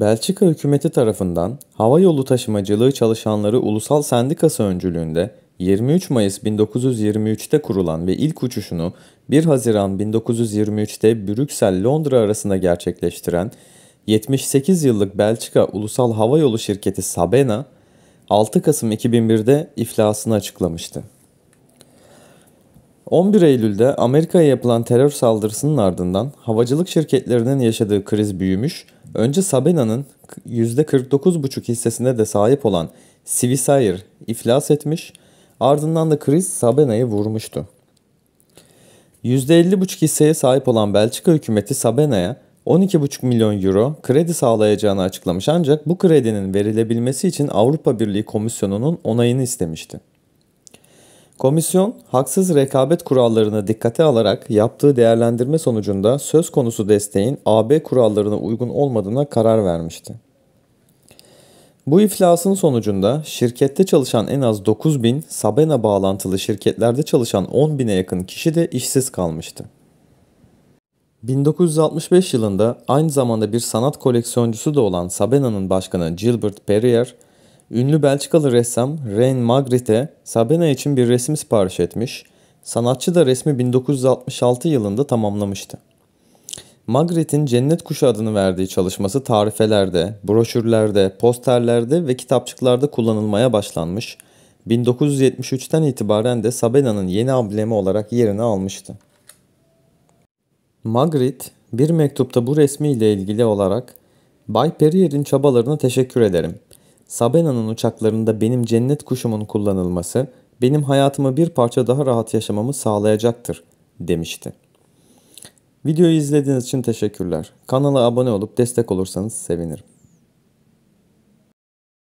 Belçika hükümeti tarafından hava yolu taşımacılığı çalışanları ulusal sendikası öncülüğünde 23 Mayıs 1923'te kurulan ve ilk uçuşunu 1 Haziran 1923'te Brüksel-Londra arasında gerçekleştiren 78 yıllık Belçika Ulusal Hava Yolu şirketi Sabena 6 Kasım 2001'de iflasını açıklamıştı. 11 Eylül'de Amerika'ya yapılan terör saldırısının ardından havacılık şirketlerinin yaşadığı kriz büyümüş Önce Sabina'nın %49,5 hissesine de sahip olan Sivasspor iflas etmiş, ardından da kriz Sabena'yı vurmuştu. %50,5 hisseye sahip olan Belçika hükümeti Sabena'ya 12,5 milyon euro kredi sağlayacağını açıklamış ancak bu kredinin verilebilmesi için Avrupa Birliği Komisyonu'nun onayını istemişti. Komisyon, haksız rekabet kurallarını dikkate alarak yaptığı değerlendirme sonucunda söz konusu desteğin AB kurallarına uygun olmadığına karar vermişti. Bu iflasın sonucunda şirkette çalışan en az 9 bin, Sabena bağlantılı şirketlerde çalışan 10 bine yakın kişi de işsiz kalmıştı. 1965 yılında aynı zamanda bir sanat koleksiyoncusu da olan Sabena'nın başkanı Gilbert Perrier, Ünlü Belçikalı ressam Rein Magritte, Sabena için bir resim sipariş etmiş, sanatçı da resmi 1966 yılında tamamlamıştı. Magritte'in Cennet Kuşu adını verdiği çalışması tarifelerde, broşürlerde, posterlerde ve kitapçıklarda kullanılmaya başlanmış, 1973'ten itibaren de Sabena'nın yeni amblemi olarak yerini almıştı. Magritte, bir mektupta bu resmiyle ilgili olarak Bay Perrier'in çabalarına teşekkür ederim. Sabena'nın uçaklarında benim cennet kuşumun kullanılması benim hayatımı bir parça daha rahat yaşamamı sağlayacaktır demişti. Videoyu izlediğiniz için teşekkürler. Kanala abone olup destek olursanız sevinirim.